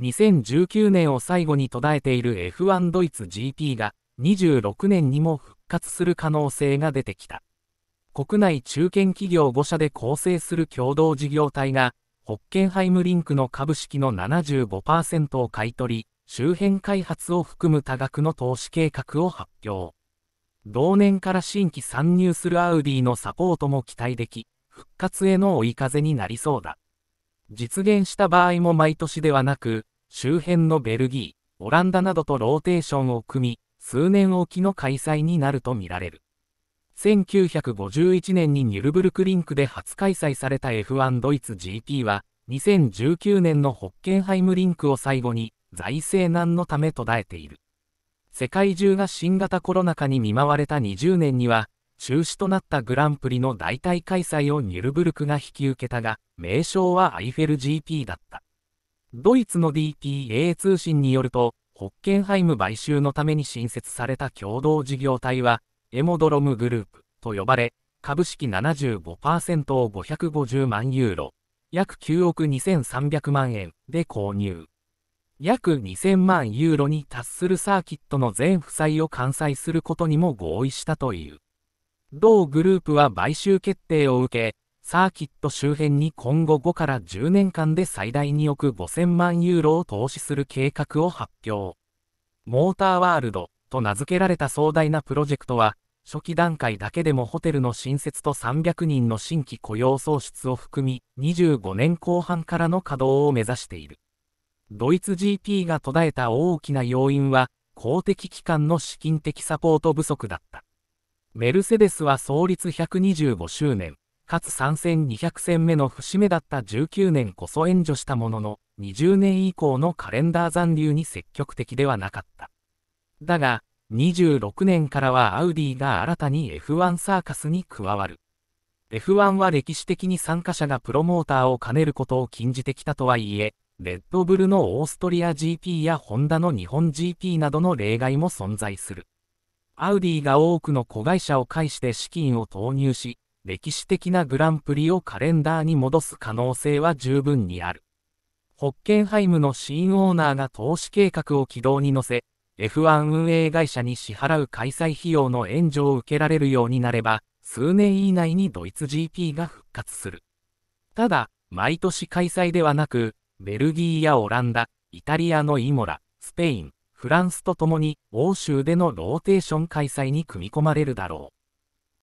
2019年を最後に途絶えている F1 ドイツ GP が26年にも復活する可能性が出てきた。国内中堅企業5社で構成する共同事業体が、ホッケンハイムリンクの株式の75%を買い取り、周辺開発を含む多額の投資計画を発表。同年から新規参入するアウディのサポートも期待でき、復活への追い風になりそうだ。実現した場合も毎年ではなく、周辺のベルギー、オランダなどとローテーションを組み、数年おきの開催になるとみられる。1951年にニュルブルクリンクで初開催された F1 ドイツ GP は、2019年のホッケンハイムリンクを最後に、財政難のため途絶えている。世界中が新型コロナ禍に見舞われた20年には、中止となったグランプリの代替開催をニュルブルクが引き受けたが、名称はアイフェル GP だった。ドイツの d p a 通信によると、ホッケンハイム買収のために新設された共同事業体は、エモドロムグループと呼ばれ、株式75%を550万ユーロ、約9億2300万円で購入。約2000万ユーロに達するサーキットの全負債を完済することにも合意したという。同グループは買収決定を受け、サーキット周辺に今後5から10年間で最大2億5000万ユーロを投資する計画を発表。モーターワールドと名付けられた壮大なプロジェクトは、初期段階だけでもホテルの新設と300人の新規雇用創出を含み、25年後半からの稼働を目指している。ドイツ GP が途絶えた大きな要因は、公的機関の資金的サポート不足だった。メルセデスは創立125周年、かつ参戦200戦目の節目だった19年こそ援助したものの、20年以降のカレンダー残留に積極的ではなかった。だが、26年からはアウディが新たに F1 サーカスに加わる。F1 は歴史的に参加者がプロモーターを兼ねることを禁じてきたとはいえ、レッドブルのオーストリア GP やホンダの日本 GP などの例外も存在する。アウディが多くの子会社を介して資金を投入し、歴史的なグランプリをカレンダーに戻す可能性は十分にある。ホッケンハイムの新オーナーが投資計画を軌道に乗せ、F1 運営会社に支払う開催費用の援助を受けられるようになれば、数年以内にドイツ GP が復活する。ただ、毎年開催ではなく、ベルギーやオランダ、イタリアのイモラ、スペイン、フランスとともに、欧州でのローテーション開催に組み込まれるだろう。